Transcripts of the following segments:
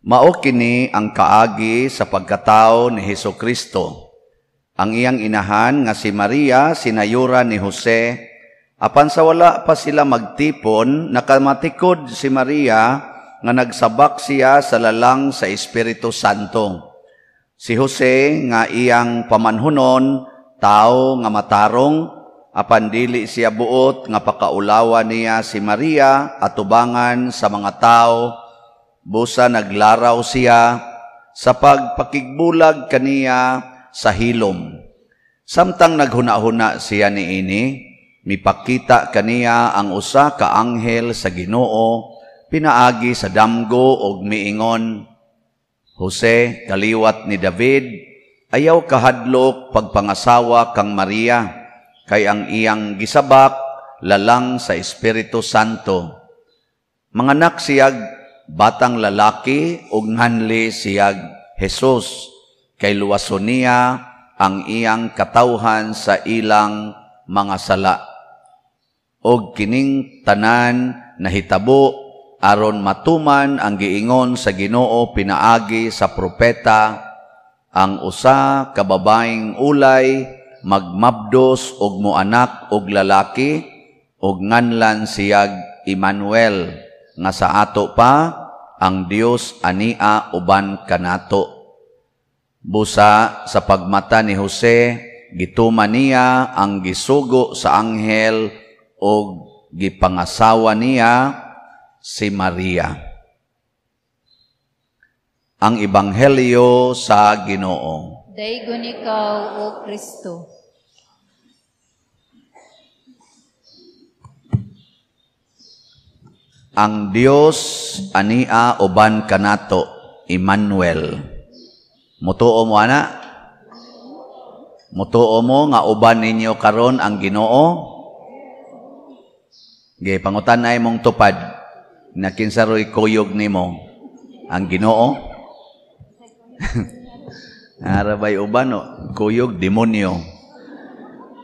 Mao kini ang kaagi sa pagkatao ni Heso Kristo. Ang iyang inahan nga si Maria sinayura ni Jose apan sa wala pa sila magtipon nakamatikod si Maria nga nagsabak siya sa lalang sa Espiritu Santo. Si Jose nga iyang pamanhunon tao nga matarong apan dili siya buot nga pakaulawa niya si Maria atubangan sa mga tao Busa naglaraw siya sa pagpakigbulag kaniya sa hilom. Samtang naghuna-huna siya ni ini, mipakita kaniya ang usa ka anghel sa Ginoo pinaagi sa damgo og miingon, Jose, kaliwat ni David, ayaw kahadlok pagpangasawa kang Maria, kay ang iyang gisabak lalang sa Espiritu Santo. Manganak siyag batang lalaki og nganli siyag Hesus kay luwason niya ang iyang katawhan sa ilang mga sala og kining tanan nahitabo aron matuman ang giingon sa Ginoo pinaagi sa propeta ang usa ka babaeng ulay magmabdos og moanak og lalaki og nganlan siyag Emmanuel nga sa ato pa ang Dios ania uban kanato. Busa sa pagmata ni Jose, gituma niya ang gisugo sa anghel o gipangasawa niya si Maria. Ang Ebanghelyo sa Ginoo. Daygon ikaw, O Kristo. Ang Dios ania uban kanato Emmanuel. Mutuo mo ana? Mutuo mo nga uban ninyo karon ang Ginoo? Gay pangutan ay mong tupad na kinsaroy kuyog nimo ang Ginoo? Ara bay uban no? Kuyog demonyo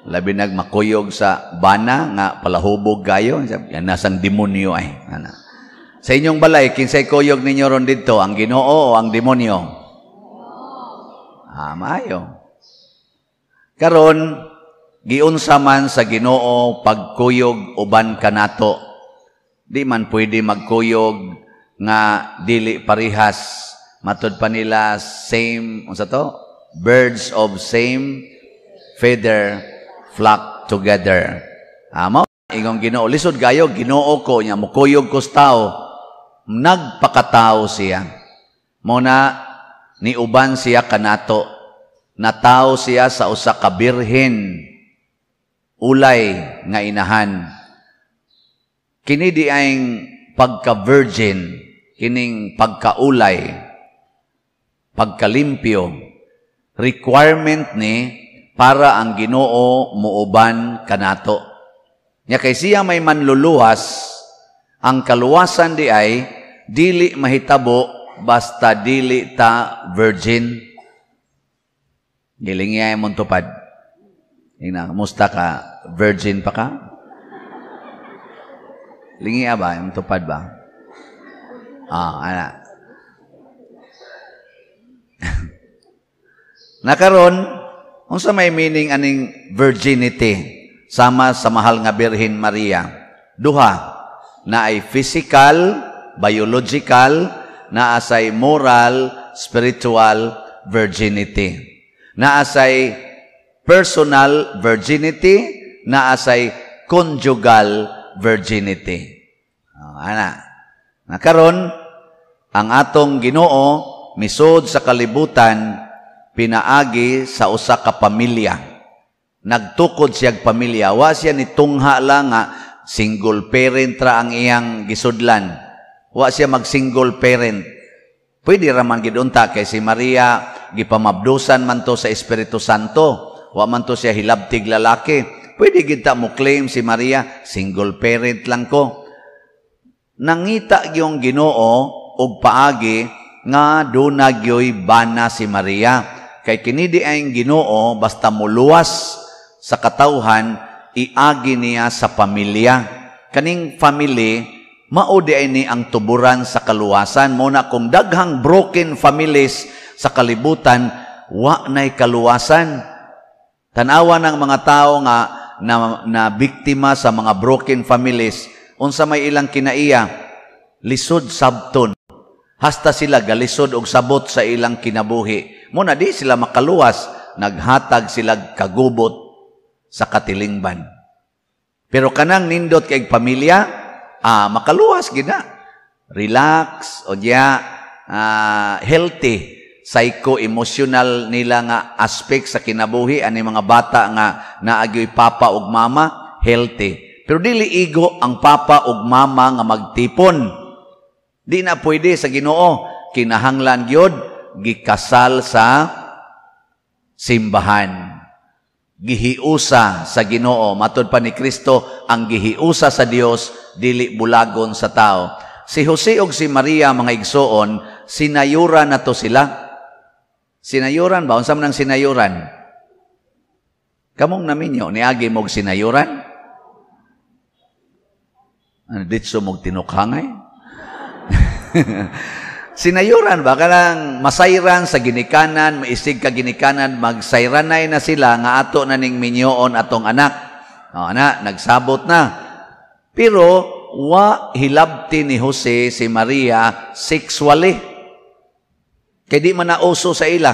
labi nagmakuyog sa bana nga palahubog kayo yan nasang demonyo ay ana sa inyong balay kinsay kuyog ninyo ron didto ang Ginoo o ang demonyo ah maayo karon giunsa man sa Ginoo pagkuyog uban kanato di man pwede magkuyog nga dili parihas matud pa nila same unsa to birds of same feather flock together. Amo? Ingong ginoo. Lisod gayo, ginoo ko niya. Mukuyog ko tao. Nagpakatao siya. Muna, niuban siya kanato. Natao siya sa usa ka birhen. Ulay nga inahan. Kini di ang pagka-virgin, kining pagka ulay pagkalimpyo, requirement ni para ang ginoo muuban kanato. Nga kay siya may manluluwas, ang kaluwasan di ay, dili mahitabo, basta dili ta virgin. Gilingi ay mong Ina, musta ka? Virgin pa ka? Lingi ba? Yung ba? Ah, ana. Nakaroon, unsa may meaning aning virginity sama sa mahal nga Birhen Maria? Duha, na ay physical, biological, na asay moral, spiritual virginity. Na asay personal virginity, na asay conjugal virginity. Ah, ana. Nakaron ang atong Ginoo misod sa kalibutan pinaagi sa usa ka pamilya. Nagtukod siyag pamilya. Wa siya ni tungha lang nga single parent ra ang iyang gisudlan. Wa siya mag single parent. Pwede raman gidunta kay si Maria gipamabdusan man to sa Espiritu Santo. Wa man to siya hilabtig lalaki. Pwede gid mo claim si Maria single parent lang ko. Nangita gyung Ginoo og paagi nga dunagyoy bana si Maria Kay di ay ginoo, basta muluwas sa katauhan iagi niya sa pamilya. Kaning family, mao di ay ni ang tuburan sa kaluwasan. Muna kung daghang broken families sa kalibutan, wa na'y kaluwasan. Tanawa ng mga tao nga na, na biktima sa mga broken families, unsa may ilang kinaiya, lisod sabton. Hasta sila galisod og sabot sa ilang kinabuhi. Muna di sila makaluwas, naghatag sila kagubot sa katilingban. Pero kanang nindot kay pamilya, ah, makaluwas gina. Relax, o diya, ah, healthy, psycho-emotional nila nga aspect sa kinabuhi ani mga bata nga naagyoy papa ug mama healthy pero dili igo ang papa ug mama nga magtipon di na pwede sa Ginoo kinahanglan gyud gikasal sa simbahan. Gihiusa sa Ginoo matod pa ni Kristo ang gihiusa sa Dios dili bulagon sa tao. Si Jose ug si Maria mga igsoon sinayura nato sila. Sinayuran ba unsa man ang sinayuran? Kamong naminyo niagi mo sinayuran? Ano ditso mog tinukhangay? Sinayuran ba? Kanang masayran sa ginikanan, maisig ka ginikanan, magsayranay na sila nga ato na ning minyoon atong anak. no, ana, nagsabot na. Pero, wa hilabti ni Jose si Maria sexually. Kay di man nauso sa ila.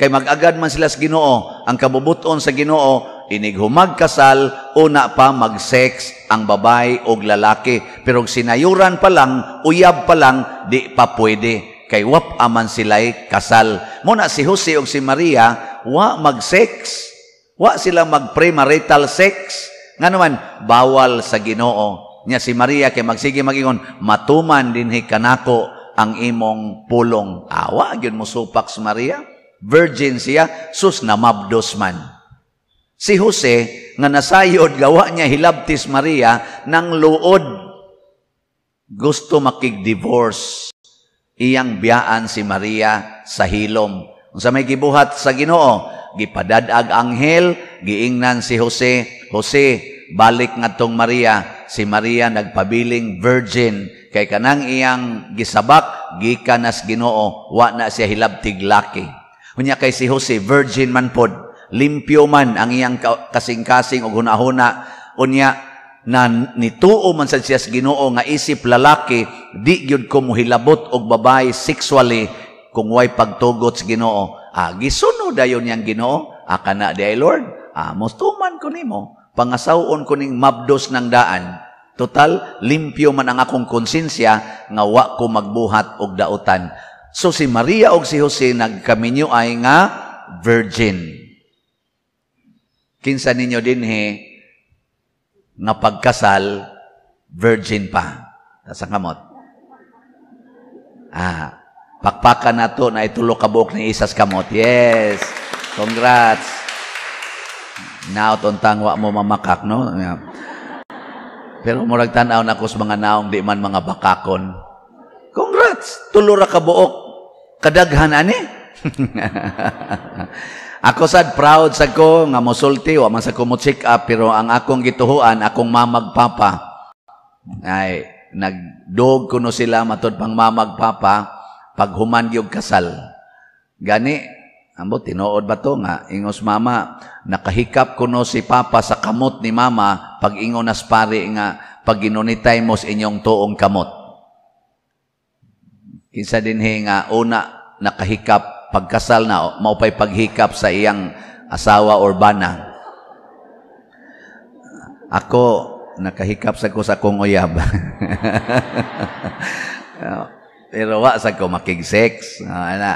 Kay magagad man sila sa ginoo. Ang kabubuton sa ginoo, inig humagkasal, una pa mag-sex ang babae o lalaki. Pero sinayuran pa lang, uyab pa lang, di pa pwede. Kay wap aman sila'y kasal. Muna si Jose o si Maria, wa mag-sex. Wa sila mag-premarital sex. Nga naman, bawal sa ginoo. Nya si Maria kay magsige magingon, matuman dinhi kanako ang imong pulong. Awa, yun mo supak si Maria. Virgin siya, sus na mabdos man. Si Jose, nga nasayod, gawa niya hilabtis Maria ng luod. Gusto makig-divorce. Iyang biyaan si Maria sa hilom. Sa may gibuhat sa ginoo, gipadadag anghel, giingnan si Jose, Jose, balik ngadtong Maria, si Maria nagpabiling virgin kay kanang iyang gisabak gikanas Ginoo wa na siya hilabtig laki. Unya kay si Jose virgin man pod limpyo man ang iyang kasing-kasing og hunahuna unya na nituo man sa siya sa Ginoo nga isip lalaki di gyud ko mohilabot og babae sexually kung way pagtugot sa Ginoo ah gisunod ayon yang Ginoo aka ah, na di Lord ah mustuman ko nimo pangasawon ko ning mabdos ng daan total limpyo man ang akong konsensya nga wa ko magbuhat og dautan so si Maria og si Jose nagkaminyo ay nga virgin Kinsa ninyo dinhi nga pagkasal virgin pa sa kamot. Ah, pakpakan nato na itulo kabok ni isas kamot. Yes. Congrats. Naot untang wa mo mamakak, no? Pero murag tan-aw na kus mga naong di man mga bakakon. Congrats. Tulura ra ka buok. Kadaghan ani. Ako sad proud sa ko nga mosulti wa man sa ko mo check up pero ang akong gituhuan akong mamagpapa. Ay nagdog kuno sila matod pang mamagpapa pag human gyud kasal. Gani ambo tinuod ba to nga ingos mama nakahikap kuno si papa sa kamot ni mama pag ingon nas pare nga pag ginunitay mo sa inyong tuong kamot. Kinsa din nga una nakahikap pagkasal na maupay paghikap sa iyang asawa or bana. Ako, nakahikap sa ko sa kong uyab. Pero wa sa ko makigsex. Uh, ah, ana.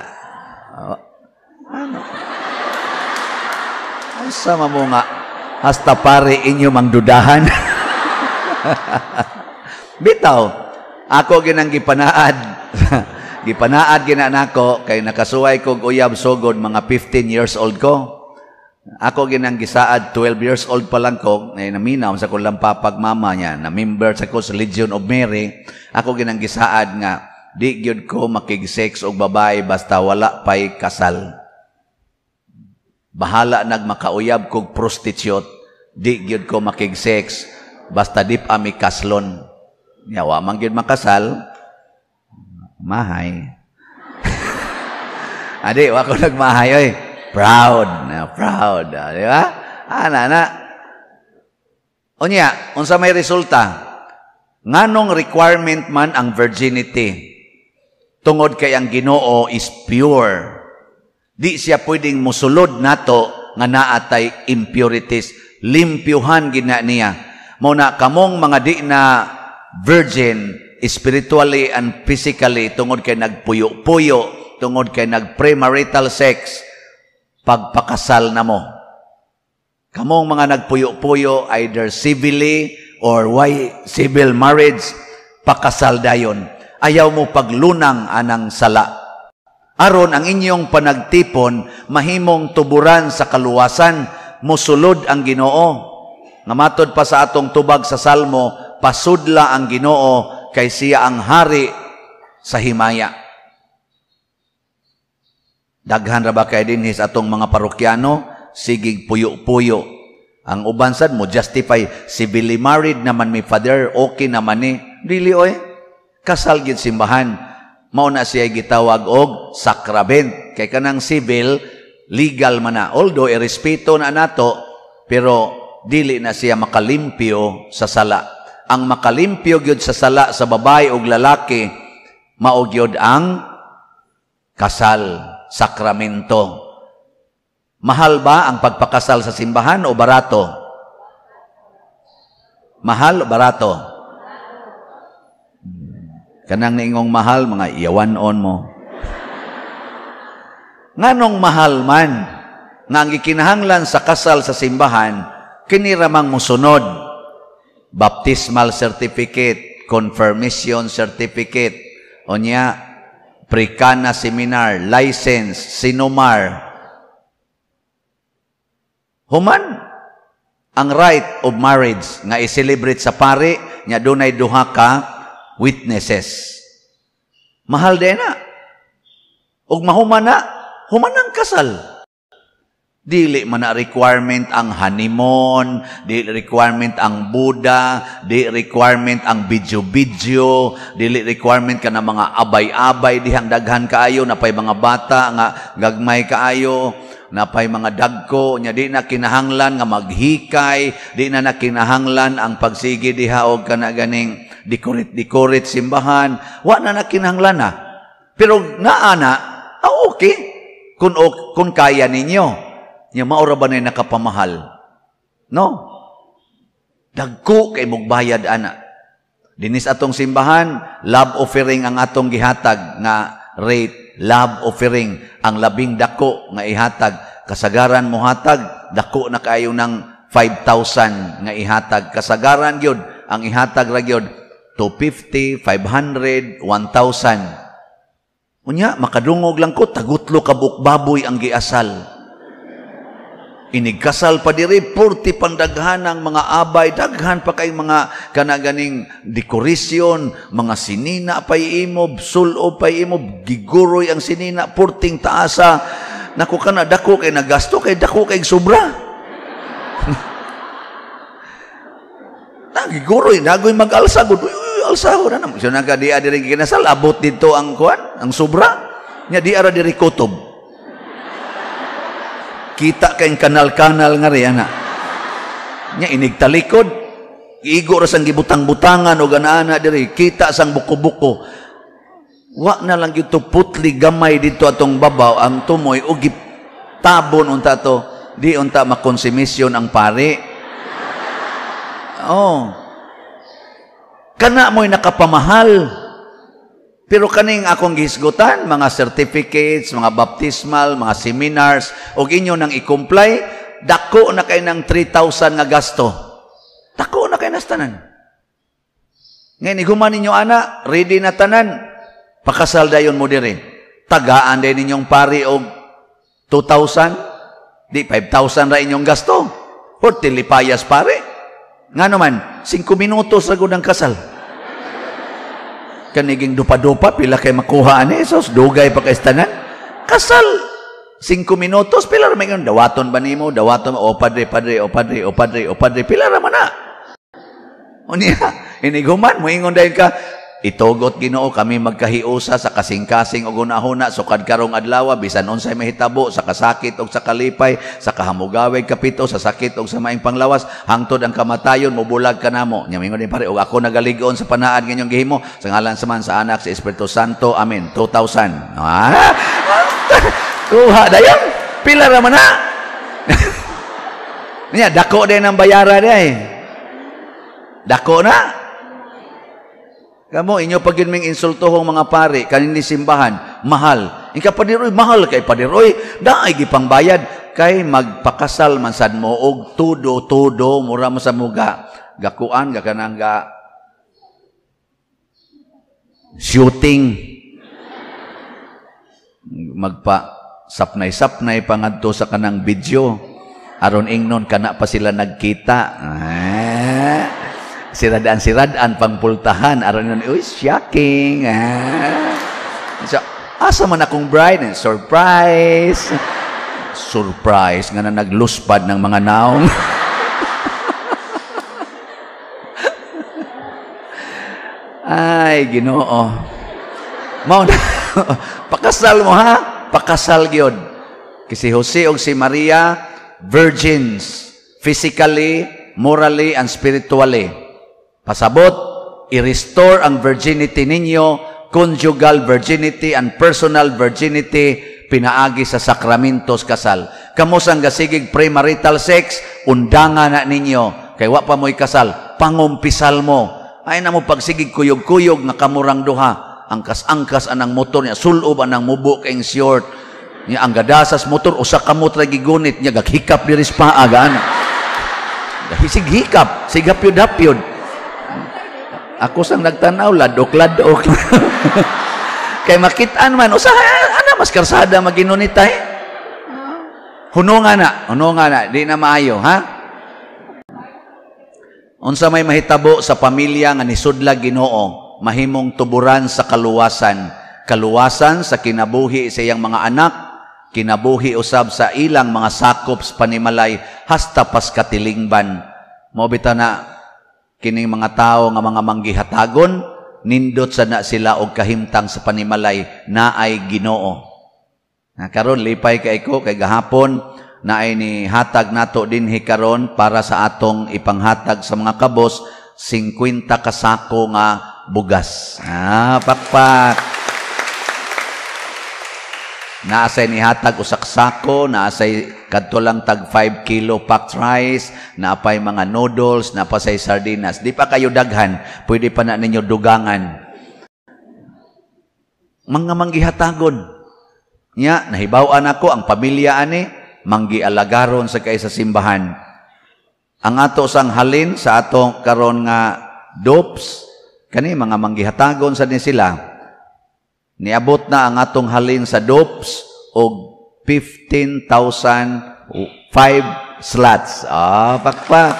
Uh, ano? sama mo nga. Hasta pare inyo mangdudahan. Bitaw. Ako ginang gipanaad. Gipanaad gina nako kay nakasuway kog uyab sugod mga 15 years old ko. Ako ginang gisaad 12 years old pa lang ko na naminaw sa kulang papag niya na member sa ko sa Legion of Mary. Ako ginang gisaad nga di gyud ko makig-sex og babae basta wala pay kasal. Bahala nagmakauyab kog prostitute di gyud ko makig-sex basta pa ami kaslon. Yawa man gyud makasal Mahay. Adi, wako nagmahay, oy. Proud. na proud. Uh, di ba? Ana ah, na. O unsa may resulta? Nganong requirement man ang virginity tungod kay ang Ginoo is pure. Di siya pwedeng musulod nato nga naatay impurities. Limpyuhan gina niya. Muna kamong mga di na virgin spiritually and physically tungod kay nagpuyo-puyo, tungod kay nagpremarital sex, pagpakasal na mo. Kamong mga nagpuyo-puyo either civilly or why civil marriage, pakasal dayon. Ayaw mo paglunang anang sala. Aron ang inyong panagtipon mahimong tuburan sa kaluwasan, mosulod ang Ginoo. Namatod pa sa atong tubag sa Salmo, pasudla ang Ginoo kay siya ang hari sa himaya. Daghan ra ba kay dinhi sa atong mga parokyano sigig puyo-puyo. Ang uban sad mo justify si Billy married naman mi father okay naman ni. Eh. Dili oy. Kasal gyud simbahan. Mao na siya gitawag og sacrament. Kay kanang civil legal man na. Although irespeto na nato pero dili na siya makalimpyo sa sala ang makalimpyo gyud sa sala sa babae ug lalaki mao gyud ang kasal sakramento mahal ba ang pagpakasal sa simbahan o barato mahal o barato kanang ningong mahal mga iyawan on mo nganong mahal man nga ang gikinahanglan sa kasal sa simbahan kini kiniramang musunod baptismal certificate, confirmation certificate, o niya, prikana seminar, license, sinomar. Human, ang right of marriage nga i-celebrate sa pare, niya dunay duha ka witnesses. Mahal din na. Og mahuman na, human ang kasal. Dili man na requirement ang honeymoon, dili requirement ang Buddha, dili requirement ang video-video, dili requirement ka na mga abay-abay, dihang daghan kaayo, napay mga bata, nga gagmay kaayo, napay mga dagko, nya di na kinahanglan nga maghikay, di na nakinahanglan ang pagsigi diha og kana ganing dikorit-dikorit simbahan, wa na nakinahanglan na. Pero naa na, ah, okay, kung, kung kaya ninyo. Nya maura na nakapamahal? No? Dagko kay mugbayad ana. Dinis atong simbahan, love offering ang atong gihatag nga rate love offering ang labing dako nga ihatag kasagaran mo hatag dako na kayo ng 5,000 nga ihatag kasagaran gyud ang ihatag ra gyud 250, 500, 1,000. Unya, makadungog lang ko, tagutlo ka bukbaboy ang giasal inigkasal pa diri purti pandaghan ang mga abay daghan pa kay mga kanaganing dekorasyon mga sinina pay imo sulob pay imo giguroy ang sinina purting taasa nako kana dako kay nagasto kay dako kay sobra Nagiguroy, nagoy mag-alsa. Uy, uy, alsa ko na namo So, naga di adiri ginasal, abot dito ang kuan, ang sobra. Nya di ara diri kutob. Kita kayong kanal-kanal nga rin, ana. Nya, inigtalikod. Igo ra sang gibutang-butangan o ganaana diri. Kita sang buko-buko. Wa na lang ito putli gamay dito atong babaw ang tumoy o tabon unta to. Di unta makonsimisyon ang pare. Oh. Kana mo'y nakapamahal. Pero kaning akong gihisgutan, mga certificates, mga baptismal, mga seminars, o inyo nang i-comply, dako na kay ng 3,000 nga gasto. Dako na kay nas tanan. Ngayon, iguman ninyo, ana, ready na tanan. Pakasal dayon mo dire. Tagaan din ninyong pari og 2,000, di 5,000 ra inyong gasto. Or tilipayas pare. Nga naman, 5 minutos ra ng kasal kaniging dupa-dupa, pila kay makuha ni Jesus, dugay pa kay tanan. Kasal. Singko minutos, pila ra mayon dawaton ba nimo? Dawaton o padre, padre, o padre, o padre, o padre, pila ra man na. Unya, iniguman mo ingon dahil ka Itugot Ginoo kami magkahiusa sa kasing-kasing ug unahuna sukad karong adlaw bisan unsay mahitabo sa kasakit ug sa kalipay sa kahamugaway kapito sa sakit ug sa maing panglawas hangtod ang kamatayon mobulag kanamo. Nya mingon ni pare ug ako nagaligon sa panaan ngayong gihimo sa ngalan sa man sa anak sa Espiritu Santo. Amen. 2000. Ah! Kuha dayon. Pila ra man na. Nya dako din ang bayara day. Eh. Dako na. Kamo inyo pagin ming hong mga pare kanini simbahan, mahal. Ingka padiroy mahal kay padiroy, daay gipangbayad kay magpakasal man sad mo og todo todo mura mo sa muga. Gakuan gakanang ga shooting magpa sapnay-sapnay pangadto sa kanang video aron ingnon kana pa sila nagkita. Ah siradaan-siradaan pangpultahan aron nun uy shocking ah. so asa man akong bride And surprise surprise nga na nagluspad ng mga naong ay ginoo mao na pakasal mo ha pakasal gyud kasi Jose og si Maria virgins physically morally and spiritually Pasabot, i-restore ang virginity ninyo, conjugal virginity and personal virginity, pinaagi sa sakramentos kasal. Kamos ang gasigig premarital sex, undanga na ninyo. Kay wa pa mo'y kasal, pangumpisal mo. Ay na mo pagsigig kuyog-kuyog na kamurang duha. Angkas-angkas anang motor niya, sulob anang mubo kayong short. Niya, ang gadasas motor, o sa kamot ra gigunit niya, gaghikap ni Rispaa, gaan. Sighikap, hikap, sigapyod-apyod. Ako sang nagtanaw, ladok-ladok. Kay makitaan man, usaha, ana, mas karsada maginunitay. Eh? na, hununga na, di na maayo, ha? Unsa may mahitabo sa pamilya nga ni nisudlag Ginoo, mahimong tuburan sa kaluwasan, kaluwasan sa kinabuhi sa iyang mga anak, kinabuhi usab sa ilang mga sakop sa panimalay hasta paskatilingban. katilingban. Mobita na Kining mga tao nga mga manggihatagon, nindot sana sila og kahimtang sa panimalay na ay Ginoo. Na karon lipay kay ko kay gahapon na ay ni hatag nato dinhi karon para sa atong ipanghatag sa mga kabos 50 kasako nga bugas. Ah, pakpak. Naasay ni hatag usak sako, naasay Kadto lang tag 5 kilo packed rice, napay mga noodles, napasay sardinas. Di pa kayo daghan, pwede pa na ninyo dugangan. Mga manggihatagon. Nya, nahibawan ako ang pamilya ani, manggi alagaron sa kaisa simbahan. Ang ato sang halin sa atong karon nga dopes, kani mga manggihatagon sa ni sila, niabot na ang atong halin sa dopes og 15,005 slots. Ah, pakpak.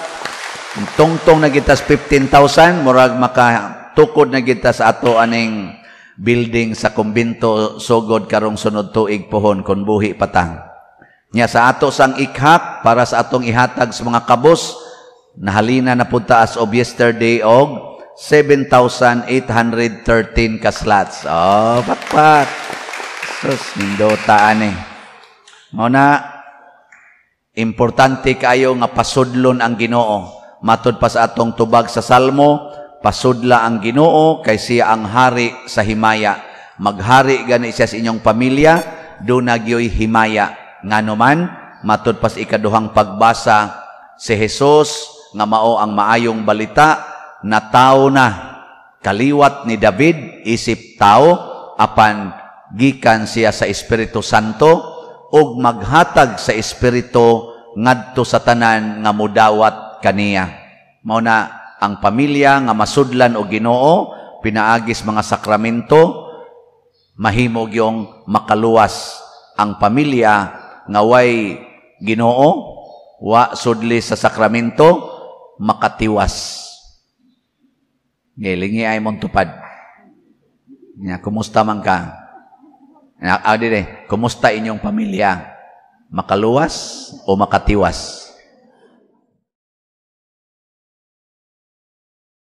Tungtong na kita sa 15,000, murag makatukod na kita sa ato aning building sa kumbinto sugod karong sunod tuig pohon kon buhi patang. Nya sa ato sang ikhak para sa atong ihatag sa mga kabos nahalina na punta as of yesterday og 7,813 ka slots. Oh, ah, pakpak. Sus, nindota ani. Eh. Mao importante kayo nga pasudlon ang Ginoo. Matod pa sa atong tubag sa Salmo, pasudla ang Ginoo kay siya ang hari sa himaya. Maghari gani siya sa inyong pamilya, dunagyoy himaya. Nganuman, matod pa sa ikaduhang pagbasa si Jesus nga mao ang maayong balita na tao na kaliwat ni David isip tao apan gikan siya sa Espiritu Santo ug maghatag sa espiritu ngadto sa tanan nga mudawat kaniya mao na ang pamilya nga masudlan og Ginoo pinaagis mga sakramento mahimog yung makaluwas ang pamilya nga way Ginoo wa sudli sa sakramento makatiwas Ngilingi ay mong tupad. Nya, kumusta man ka? Audire, kumusta inyong pamilya? Makaluwas o makatiwas?